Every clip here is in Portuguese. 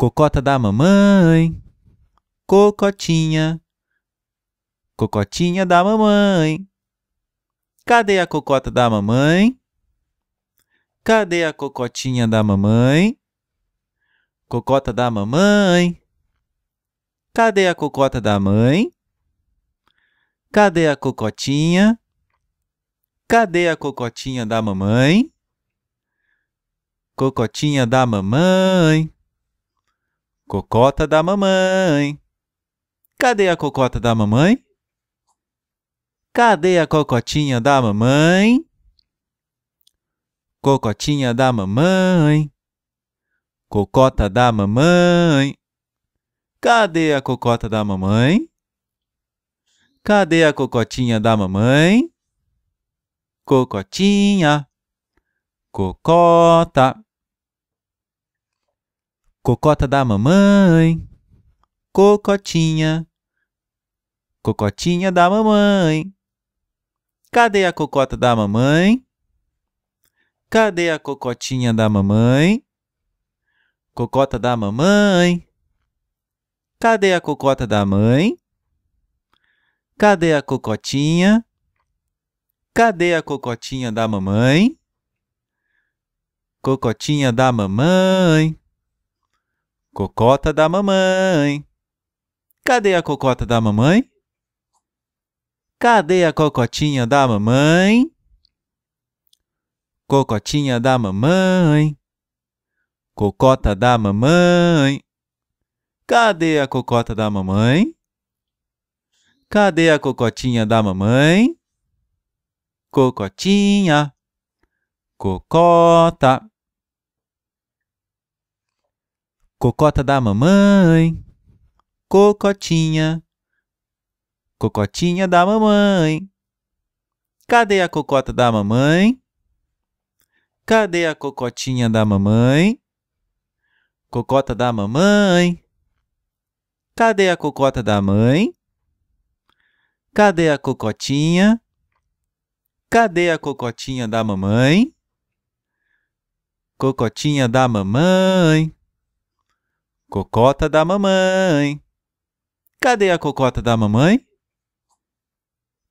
Cocota da mamãe. Cocotinha. Cocotinha da mamãe. Cadê a cocota da mamãe? Cadê a cocotinha da mamãe? Cocota da mamãe. Cadê a cocota da mãe? Cadê a cocotinha? Cadê a cocotinha da mamãe? Cocotinha da mamãe. Cocota da mamãe. Cadê a cocota da mamãe? Cadê a cocotinha da mamãe? Cocotinha da mamãe. Cocota da mamãe. Cadê a cocota da mamãe? Cadê a cocotinha da mamãe? Cocotinha. Cocota. Cocota da mamãe, cocotinha, cocotinha da mamãe. Cadê a cocota da mamãe? Cadê a cocotinha da mamãe? Cocota da mamãe. Cadê a cocota da mãe? Cadê a cocotinha? Cadê a cocotinha da mamãe? Cocotinha da mamãe. Cocota da mamãe. Cadê a cocota da mamãe? Cadê a cocotinha da mamãe? Cocotinha da mamãe. Cocota da mamãe. Cadê a cocota da mamãe? Cadê a cocotinha da mamãe? Cocotinha. Cocota. Cocota da mamãe, cocotinha, cocotinha da mamãe. Cadê a cocota da mamãe? Cadê a cocotinha da mamãe? Cocota da mamãe. Cadê a cocota da mãe? Cadê a cocotinha? Cadê a cocotinha da mamãe? Cocotinha da mamãe. Cocota da mamãe. Cadê a cocota da mamãe?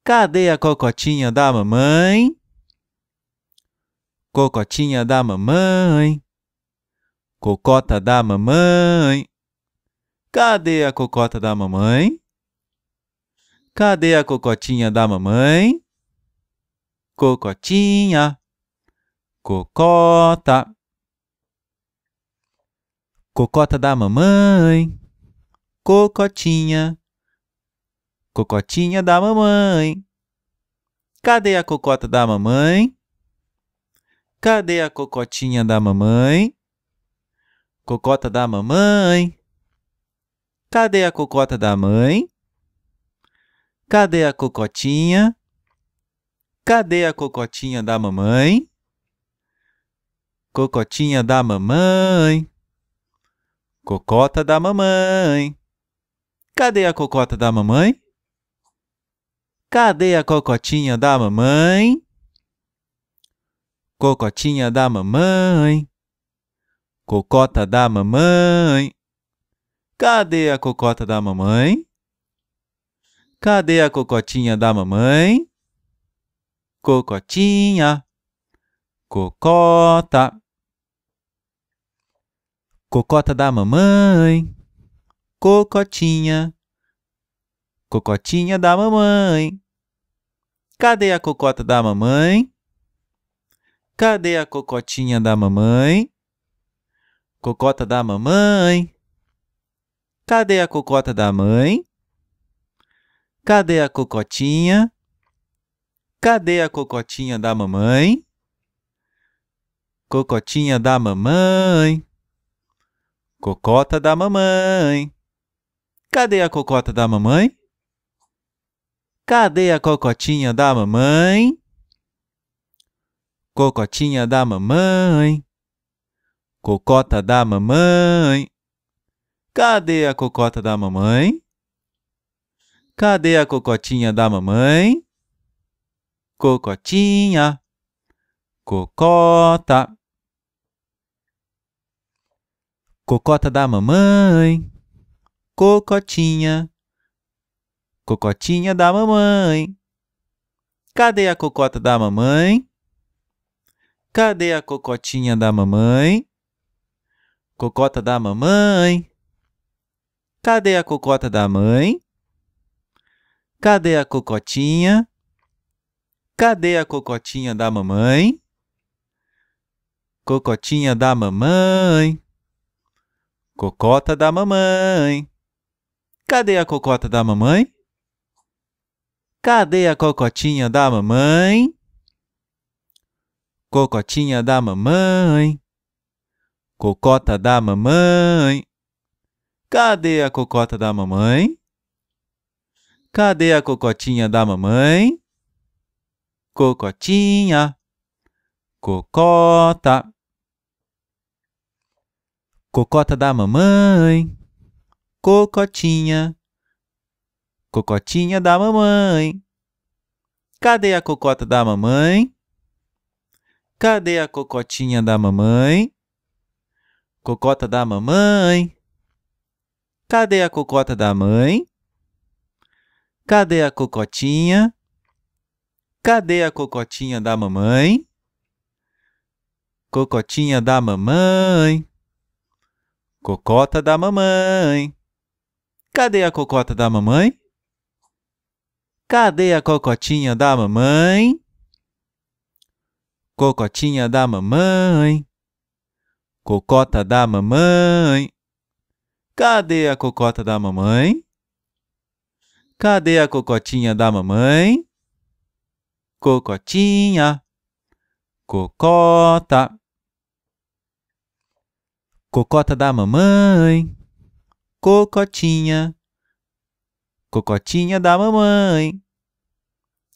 Cadê a cocotinha da mamãe? Cocotinha da mamãe. Cocota da mamãe. Cadê a cocota da mamãe? Cadê a cocotinha da mamãe? Cocotinha. Cocota. Cocota da mamãe, cocotinha, cocotinha da mamãe. Cadê a cocota da mamãe? Cadê a cocotinha da mamãe? Cocota da mamãe. Cadê a cocota da mãe? Cadê a cocotinha? Cadê a cocotinha da mamãe? Cocotinha da mamãe. Cocota da mamãe. Cadê a cocota da mamãe? Cadê a cocotinha da mamãe? Cocotinha da mamãe. Cocota da mamãe. Cadê a cocota da mamãe? Cadê a cocotinha da mamãe? Cocotinha. Cocota. Cocota da mamãe, cocotinha, cocotinha da mamãe. Cadê a cocota da mamãe? Cadê a cocotinha da mamãe? Cocota da mamãe. Cadê a cocota da mãe? Cadê a cocotinha? Cadê a cocotinha da mamãe? Cocotinha da mamãe. Cocota da mamãe. Cadê a cocota da mamãe? Cadê a cocotinha da mamãe? Cocotinha da mamãe. Cocota da mamãe. Cadê a cocota da mamãe? Cadê a cocotinha da mamãe? Cocotinha. Cocota. Cocota da mamãe. Cocotinha. Cocotinha da mamãe. Cadê a cocota da mamãe? Cadê a cocotinha da mamãe? Cocota da mamãe. Cadê a cocota da mãe? Cadê a cocotinha? Cadê a cocotinha da mamãe? Cocotinha da mamãe. Cocota da mamãe. Cadê a cocota da mamãe? Cadê a cocotinha da mamãe? Cocotinha da mamãe. Cocota da mamãe. Cadê a cocota da mamãe? Cadê a cocotinha da mamãe? Cocotinha. Cocota. Cocota da mamãe, cocotinha, cocotinha da mamãe. Cadê a cocota da mamãe? Cadê a cocotinha da mamãe? Cocota da mamãe. Cadê a cocota da mãe? Cadê a cocotinha? Cadê a cocotinha da mamãe? Cocotinha da mamãe. Cocota da mamãe. Cadê a cocota da mamãe? Cadê a cocotinha da mamãe? Cocotinha da mamãe. Cocota da mamãe. Cadê a cocota da mamãe? Cadê a cocotinha da mamãe? Cocotinha. Cocota. Cocota da mamãe, cocotinha, cocotinha da mamãe.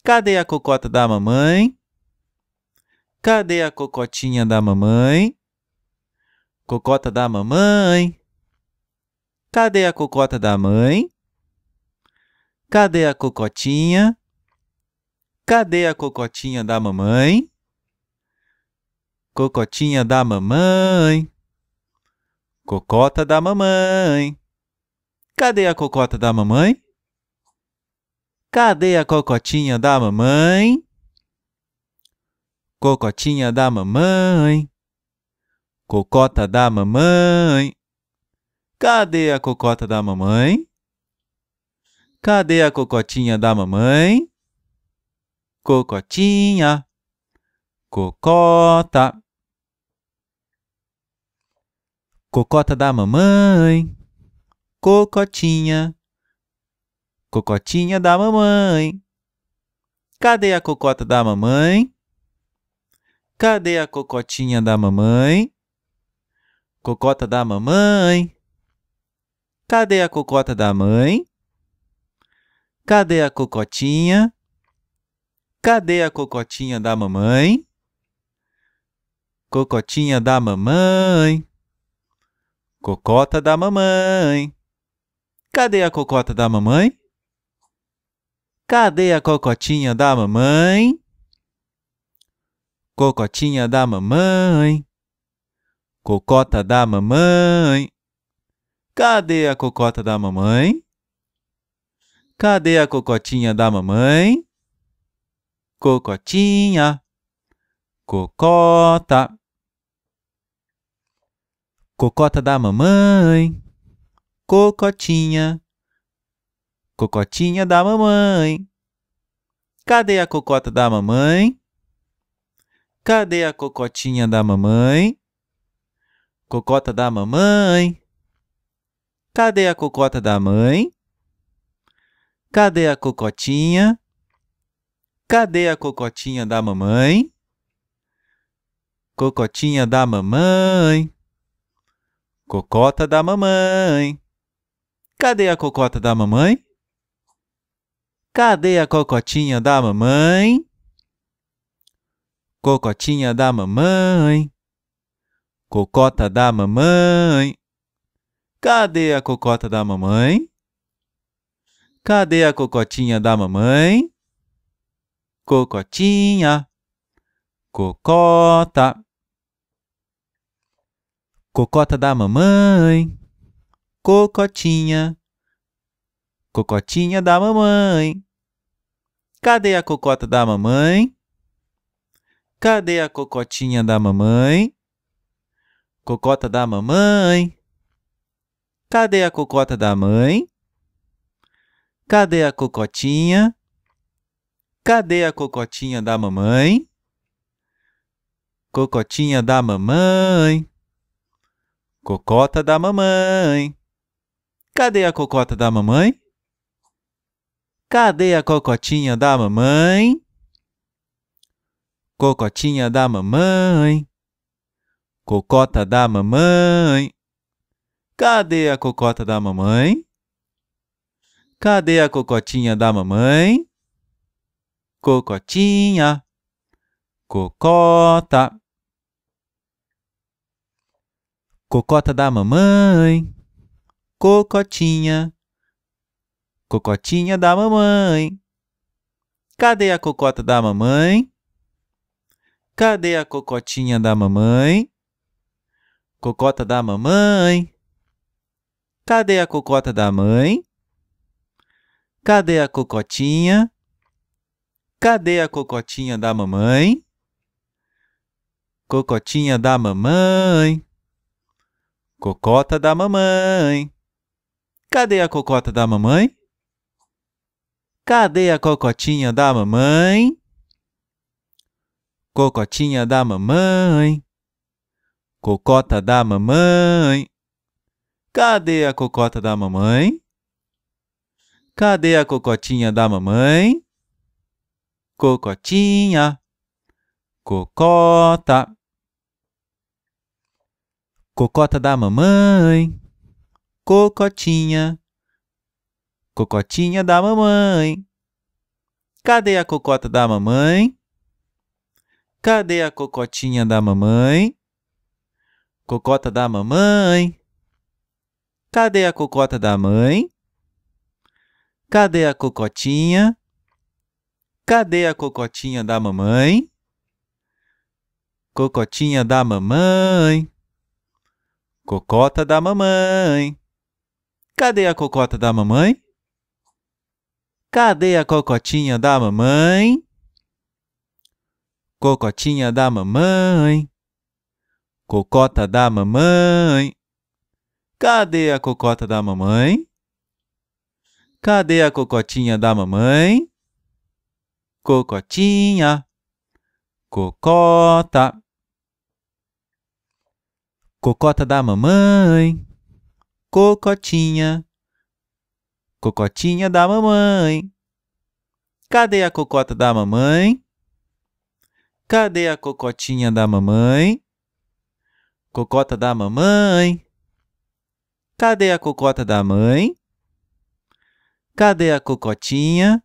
Cadê a cocota da mamãe? Cadê a cocotinha da mamãe? Cocota da mamãe. Cadê a cocota da mãe? Cadê a cocotinha? Cadê a cocotinha da mamãe? Cocotinha da mamãe. Cocota da mamãe. Cadê a cocota da mamãe? Cadê a cocotinha da mamãe? Cocotinha da mamãe. Cocota da mamãe. Cadê a cocota da mamãe? Cadê a cocotinha da mamãe? Cocotinha. Cocota. Cocota da mamãe. Cocotinha. Cocotinha da mamãe. Cadê a cocota da mamãe? Cadê a cocotinha da mamãe? Cocota da mamãe. Cadê a cocota da mãe? Cadê a cocotinha? Cadê a cocotinha da mamãe? Cocotinha da mamãe. Cocota da mamãe. Cadê a cocota da mamãe? Cadê a cocotinha da mamãe? Cocotinha da mamãe. Cocota da mamãe. Cadê a cocota da mamãe? Cadê a cocotinha da mamãe? Cocotinha. Cocota. Cocota da mamãe, cocotinha, cocotinha da mamãe. Cadê a cocota da mamãe? Cadê a cocotinha da mamãe? Cocota da mamãe. Cadê a cocota da mãe? Cadê a cocotinha? Cadê a cocotinha da mamãe? Cocotinha da mamãe. Cocota da mamãe. Cadê a cocota da mamãe? Cadê a cocotinha da mamãe? Cocotinha da mamãe. Cocota da mamãe. Cadê a cocota da mamãe? Cadê a cocotinha da mamãe? Cocotinha. Cocota. Cocota da mamãe, cocotinha, cocotinha da mamãe. Cadê a cocota da mamãe? Cadê a cocotinha da mamãe? Cocota da mamãe. Cadê a cocota da mãe? Cadê a cocotinha? Cadê a cocotinha da mamãe? Cocotinha da mamãe. Cocota da mamãe. Cadê a cocota da mamãe? Cadê a cocotinha da mamãe? Cocotinha da mamãe. Cocota da mamãe. Cadê a cocota da mamãe? Cadê a cocotinha da mamãe? Cocotinha. Cocota. Cocota da mamãe, cocotinha, cocotinha da mamãe. Cadê a cocota da mamãe? Cadê a cocotinha da mamãe? Cocota da mamãe. Cadê a cocota da mãe? Cadê a cocotinha? Cadê a cocotinha da mamãe? Cocotinha da mamãe. Cocota da mamãe. Cadê a cocota da mamãe? Cadê a cocotinha da mamãe? Cocotinha da mamãe. Cocota da mamãe. Cadê a cocota da mamãe? Cadê a cocotinha da mamãe? Cocotinha. Cocota. Cocota da mamãe, cocotinha, cocotinha da mamãe. Cadê a cocota da mamãe? Cadê a cocotinha da mamãe? Cocota da mamãe. Cadê a cocota da mãe? Cadê a cocotinha? Cadê a cocotinha da mamãe? Cocotinha da mamãe. Cocota da mamãe. Cadê a cocota da mamãe? Cadê a cocotinha da mamãe? Cocotinha da mamãe. Cocota da mamãe. Cadê a cocota da mamãe? Cadê a cocotinha da mamãe? Cocotinha. Cocota. Cocota da mamãe. Cocotinha. Cocotinha da mamãe. Cadê a cocota da mamãe? Cadê a cocotinha da mamãe? Cocota da mamãe. Cadê a cocota da mãe? Cadê a cocotinha?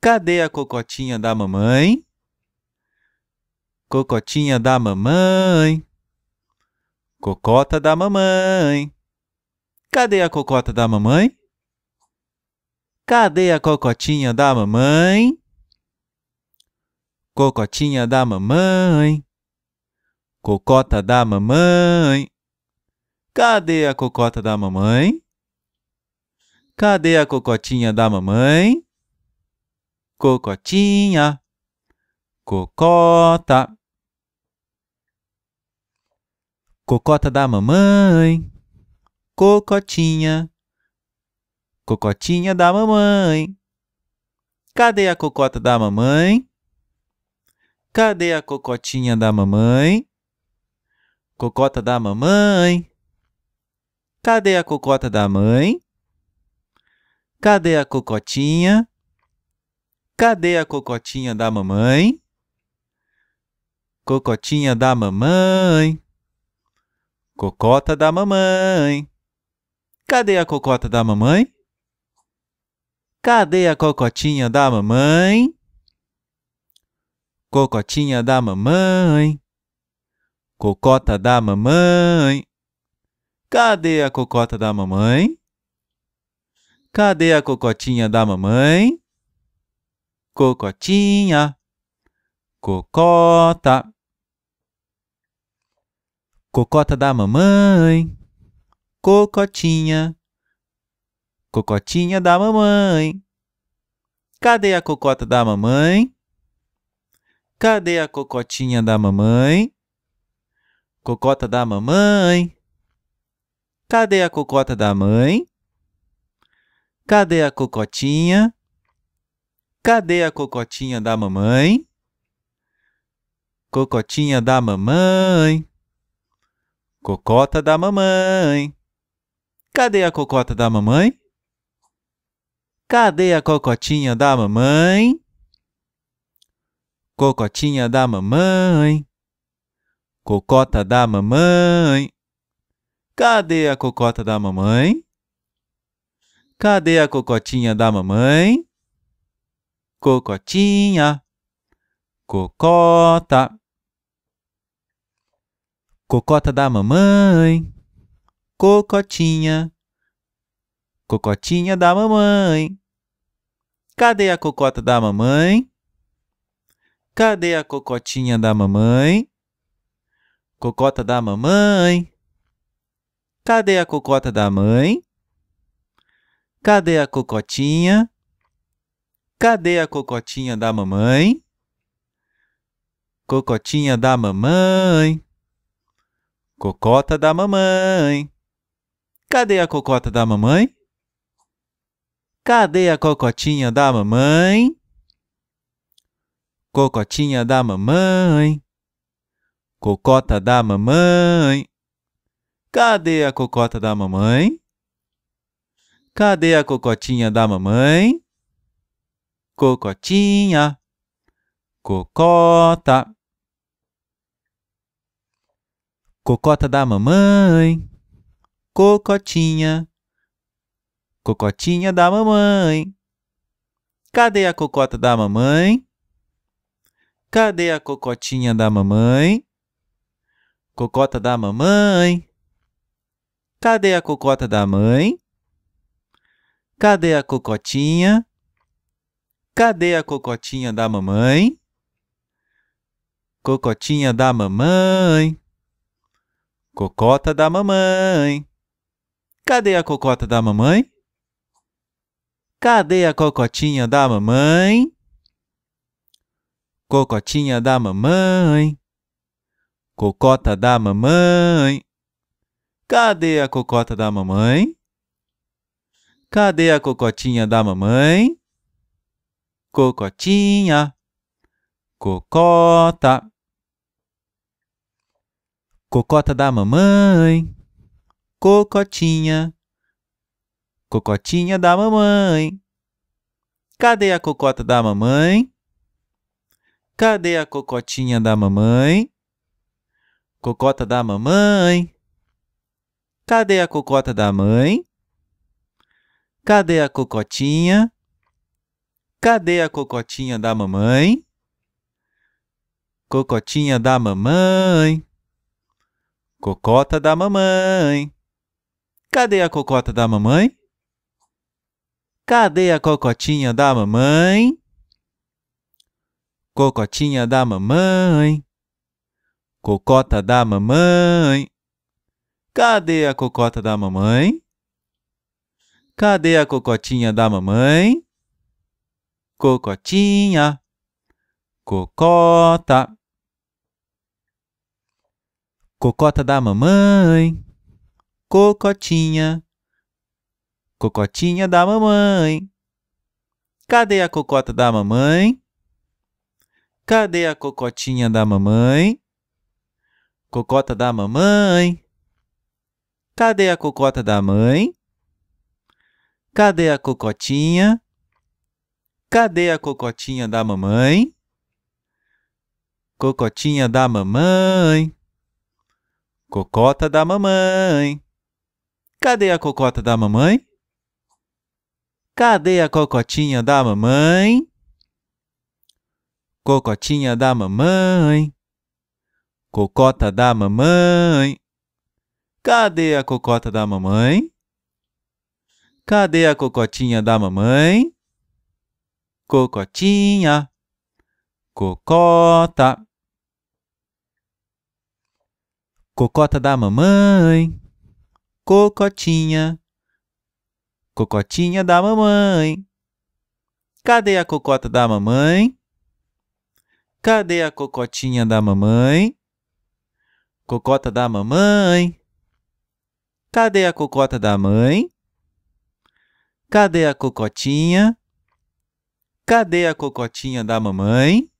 Cadê a cocotinha da mamãe? Cocotinha da mamãe. Cocota da mamãe. Cadê a cocota da mamãe? Cadê a cocotinha da mamãe? Cocotinha da mamãe. Cocota da mamãe. Cadê a cocota da mamãe? Cadê a cocotinha da mamãe? Cocotinha. Cocota. Cocota da mamãe, cocotinha, cocotinha da mamãe. Cadê a cocota da mamãe? Cadê a cocotinha da mamãe? Cocota da mamãe. Cadê a cocota da mãe? Cadê a cocotinha? Cadê a cocotinha da mamãe? Cocotinha da mamãe. Cocota da mamãe. Cadê a cocota da mamãe? Cadê a cocotinha da mamãe? Cocotinha da mamãe. Cocota da mamãe. Cadê a cocota da mamãe? Cadê a cocotinha da mamãe? Cocotinha. Cocota. Cocota da mamãe, cocotinha, cocotinha da mamãe. Cadê a cocota da mamãe? Cadê a cocotinha da mamãe? Cocota da mamãe. Cadê a cocota da mãe? Cadê a cocotinha? Cadê a cocotinha da mamãe? Cocotinha da mamãe. Cocota da mamãe. Cadê a cocota da mamãe? Cadê a cocotinha da mamãe? Cocotinha da mamãe. Cocota da mamãe. Cadê a cocota da mamãe? Cadê a cocotinha da mamãe? Cocotinha. Cocota. Cocota da mamãe, cocotinha, cocotinha da mamãe. Cadê a cocota da mamãe? Cadê a cocotinha da mamãe? Cocota da mamãe. Cadê a cocota da mãe? Cadê a cocotinha? Cadê a cocotinha da mamãe? Cocotinha da mamãe. Cocota da mamãe. Cadê a cocota da mamãe? Cadê a cocotinha da mamãe? Cocotinha da mamãe. Cocota da mamãe. Cadê a cocota da mamãe? Cadê a cocotinha da mamãe? Cocotinha. Cocota. Cocota da mamãe, cocotinha, cocotinha da mamãe. Cadê a cocota da mamãe? Cadê a cocotinha da mamãe? Cocota da mamãe. Cadê a cocota da mãe? Cadê a cocotinha? Cadê a cocotinha da mamãe? Cocotinha da mamãe. Cocota da mamãe. Cadê a cocota da mamãe? Cadê a cocotinha da mamãe? Cocotinha da mamãe. Cocota da mamãe. Cadê a cocota da mamãe? Cadê a cocotinha da mamãe? Cocotinha. Cocota. Cocota da mamãe, cocotinha, cocotinha da mamãe. Cadê a cocota da mamãe? Cadê a cocotinha da mamãe? Cocota da mamãe. Cadê a cocota da mãe? Cadê a cocotinha? Cadê a cocotinha da mamãe? Cocotinha da mamãe. Cocota da mamãe. Cadê a cocota da mamãe? Cadê a cocotinha da mamãe? Cocotinha da mamãe. Cocota da mamãe. Cadê a cocota da mamãe? Cadê a cocotinha da mamãe? Cocotinha. Cocota. Cocota da mamãe. Cocotinha. Cocotinha da mamãe. Cadê a cocota da mamãe? Cadê a cocotinha da mamãe? Cocota da mamãe. Cadê a cocota da mãe? Cadê a cocotinha? Cadê a cocotinha da mamãe? Cocotinha da mamãe. Cocota da mamãe. Cadê a cocota da mamãe? Cadê a cocotinha da mamãe? Cocotinha da mamãe. Cocota da mamãe. Cadê a cocota da mamãe? Cadê a cocotinha da mamãe? Cocotinha. Cocota. Cocota da mamãe, cocotinha, cocotinha da mamãe. Cadê a cocota da mamãe? Cadê a cocotinha da mamãe? Cocota da mamãe. Cadê a cocota da mãe? Cadê a cocotinha? Cadê a cocotinha da mamãe?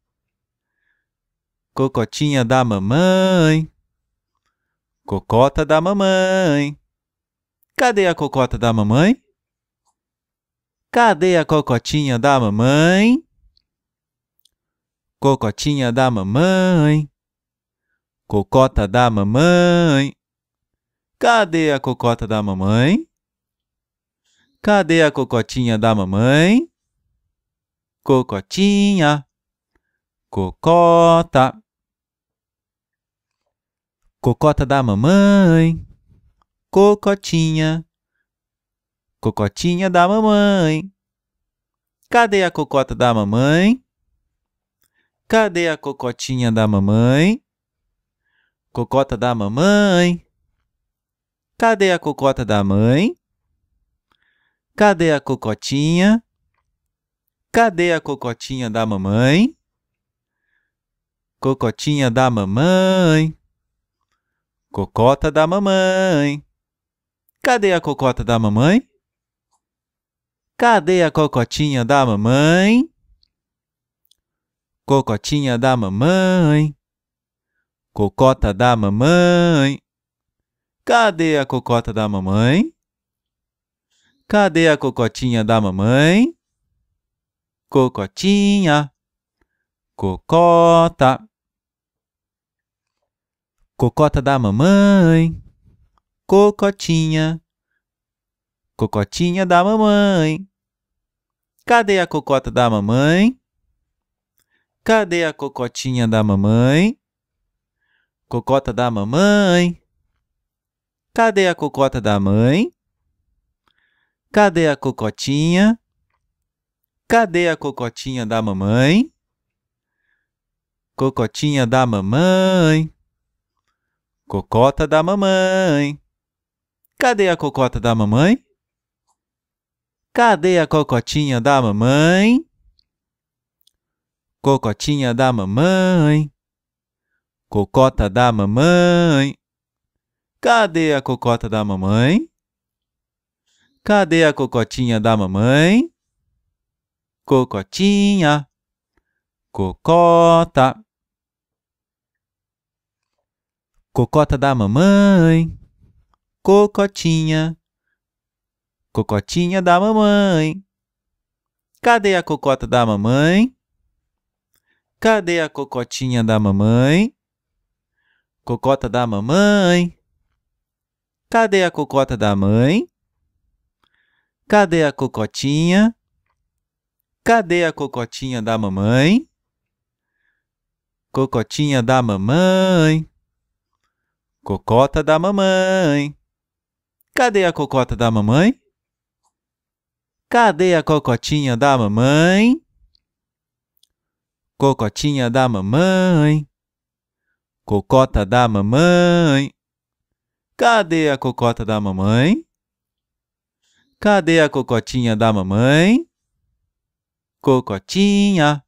Cocotinha da mamãe. Cocota da mamãe. Cadê a cocota da mamãe? Cadê a cocotinha da mamãe? Cocotinha da mamãe. Cocota da mamãe. Cadê a cocota da mamãe? Cadê a cocotinha da mamãe? Cocotinha. Cocota. Cocota da mamãe, cocotinha, cocotinha da mamãe. Cadê a cocota da mamãe? Cadê a cocotinha da mamãe? Cocota da mamãe. Cadê a cocota da mãe? Cadê a cocotinha? Cadê a cocotinha da mamãe? Cocotinha da mamãe. Cocota da mamãe. Cadê a cocota da mamãe? Cadê a cocotinha da mamãe? Cocotinha da mamãe. Cocota da mamãe. Cadê a cocota da mamãe? Cadê a cocotinha da mamãe? Cocotinha. Cocota. Cocota da mamãe, cocotinha, cocotinha da mamãe. Cadê a cocota da mamãe? Cadê a cocotinha da mamãe? Cocota da mamãe. Cadê a cocota da mãe? Cadê a cocotinha? Cadê a cocotinha da mamãe? Cocotinha da mamãe. Cocota da mamãe. Cadê a cocota da mamãe? Cadê a cocotinha da mamãe? Cocotinha da mamãe. Cocota da mamãe. Cadê a cocota da mamãe? Cadê a cocotinha da mamãe? Cocotinha. Cocota. Cocota da mamãe, cocotinha, cocotinha da mamãe. Cadê a cocota da mamãe? Cadê a cocotinha da mamãe? Cocota da mamãe. Cadê a cocota da mãe? Cadê a cocotinha? Cadê a cocotinha da mamãe? Cocotinha da mamãe. Cocota da mamãe. Cadê a cocota da mamãe? Cadê a cocotinha da mamãe? Cocotinha da mamãe. Cocota da mamãe. Cadê a cocota da mamãe? Cadê a cocotinha da mamãe? Cocotinha.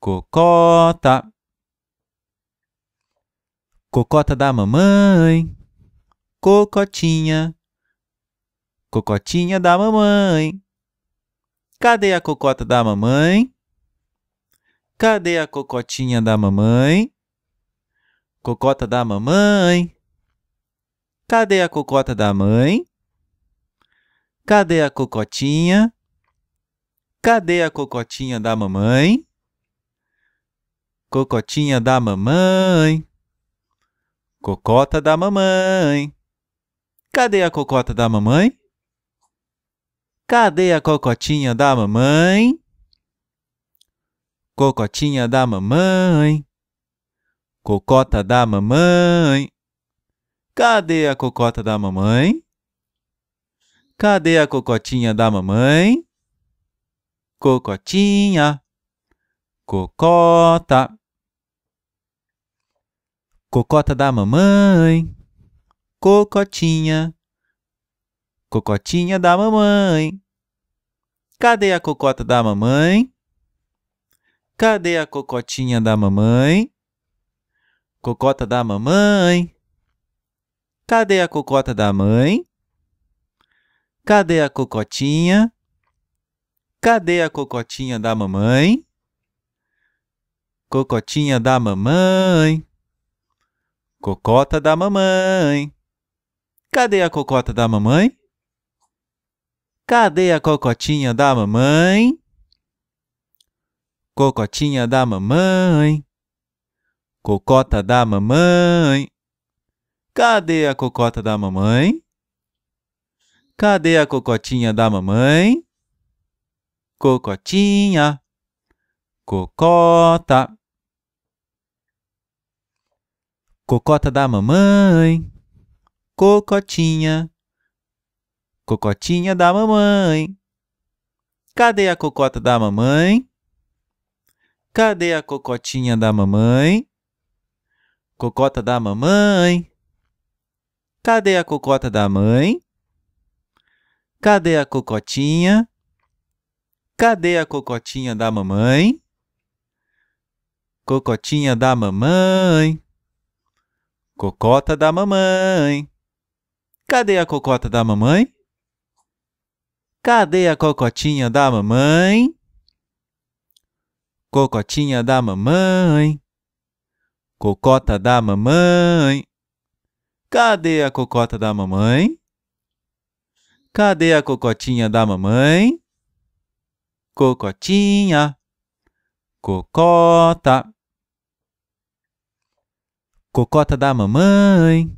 Cocota. Cocota da mamãe. Cocotinha. Cocotinha da mamãe. Cadê a cocota da mamãe? Cadê a cocotinha da mamãe? Cocota da mamãe. Cadê a cocota da mãe? Cadê a cocotinha? Cadê a cocotinha da mamãe? Cocotinha da mamãe. Cocota da mamãe. Cadê a cocota da mamãe? Cadê a cocotinha da mamãe? Cocotinha da mamãe. Cocota da mamãe. Cadê a cocota da mamãe? Cadê a cocotinha da mamãe? Cocotinha. Cocota. Cocota da mamãe, cocotinha, cocotinha da mamãe. Cadê a cocota da mamãe? Cadê a cocotinha da mamãe? Cocota da mamãe. Cadê a cocota da mãe? Cadê a cocotinha? Cadê a cocotinha da mamãe? Cocotinha da mamãe. Cocota da mamãe. Cadê a cocota da mamãe? Cadê a cocotinha da mamãe? Cocotinha da mamãe. Cocota da mamãe. Cadê a cocota da mamãe? Cadê a cocotinha da mamãe? Cocotinha. Cocota. Cocota da mamãe, cocotinha, cocotinha da mamãe. Cadê a cocota da mamãe? Cadê a cocotinha da mamãe? Cocota da mamãe. Cadê a cocota da mãe? Cadê a cocotinha? Cadê a cocotinha da mamãe? Cocotinha da mamãe. Cocota da mamãe. Cadê a cocota da mamãe? Cadê a cocotinha da mamãe? Cocotinha da mamãe. Cocota da mamãe. Cadê a cocota da mamãe? Cadê a cocotinha da mamãe? Cocotinha. Cocota. Cocota da mamãe,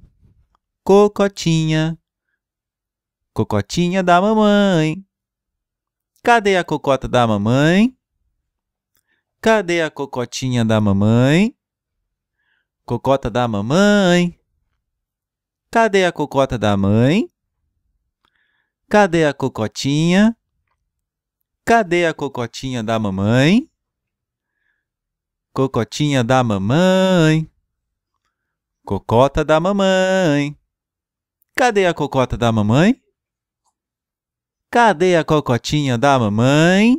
cocotinha, cocotinha da mamãe. Cadê a cocota da mamãe? Cadê a cocotinha da mamãe? Cocota da mamãe. Cadê a cocota da mãe? Cadê a cocotinha? Cadê a cocotinha da mamãe? Cocotinha da mamãe. Cocota da mamãe. Cadê a cocota da mamãe? Cadê a cocotinha da mamãe?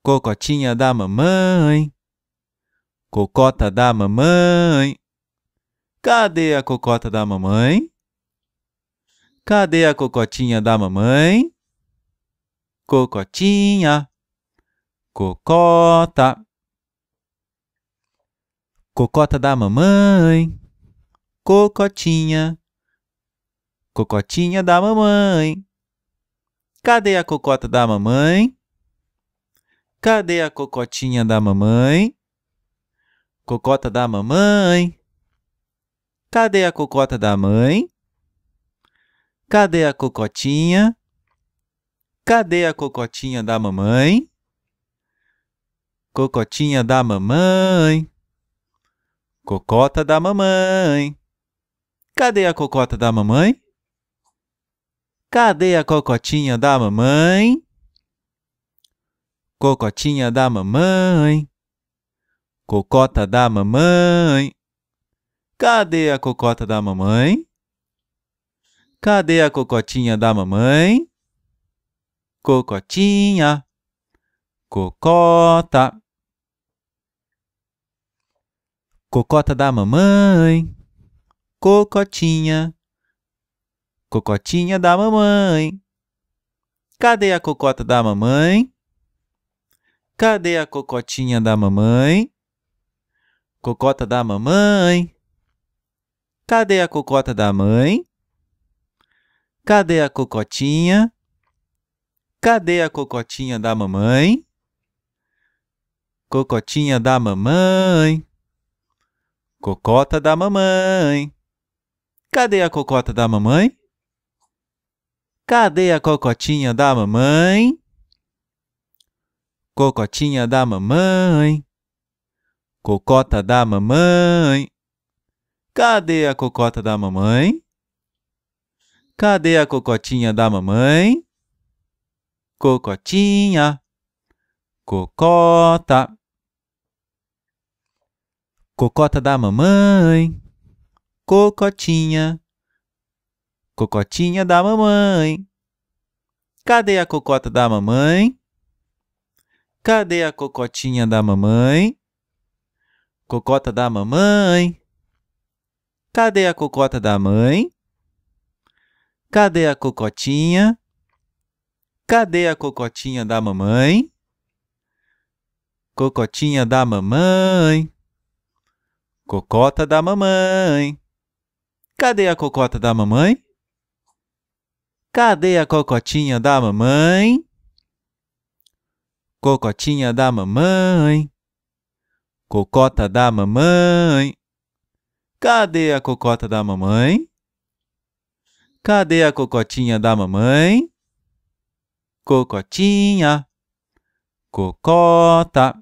Cocotinha da mamãe. Cocota da mamãe. Cadê a cocota da mamãe? Cadê a cocotinha da mamãe? Cocotinha. Cocota. Cocota da mamãe, cocotinha, cocotinha da mamãe. Cadê a cocota da mamãe? Cadê a cocotinha da mamãe? Cocota da mamãe. Cadê a cocota da mãe? Cadê a cocotinha? Cadê a cocotinha da mamãe? Cocotinha da mamãe. Cocota da mamãe. Cadê a cocota da mamãe? Cadê a cocotinha da mamãe? Cocotinha da mamãe. Cocota da mamãe. Cadê a cocota da mamãe? Cadê a cocotinha da mamãe? Cocotinha. Cocota. Cocota da mamãe, cocotinha, cocotinha da mamãe. Cadê a cocota da mamãe? Cadê a cocotinha da mamãe? Cocota da mamãe. Cadê a cocota da mãe? Cadê a cocotinha? Cadê a cocotinha da mamãe? Cocotinha da mamãe. Cocota da mamãe. Cadê a cocota da mamãe? Cadê a cocotinha da mamãe? Cocotinha da mamãe. Cocota da mamãe. Cadê a cocota da mamãe? Cadê a cocotinha da mamãe? Cocotinha. Cocota. Cocota da mamãe, cocotinha, cocotinha da mamãe. Cadê a cocota da mamãe? Cadê a cocotinha da mamãe? Cocota da mamãe. Cadê a cocota da mãe? Cadê a cocotinha? Cadê a cocotinha da mamãe? Cocotinha da mamãe. Cocota da mamãe. Cadê a cocota da mamãe? Cadê a cocotinha da mamãe? Cocotinha da mamãe. Cocota da mamãe. Cadê a cocota da mamãe? Cadê a cocotinha da mamãe? Cocotinha. Cocota.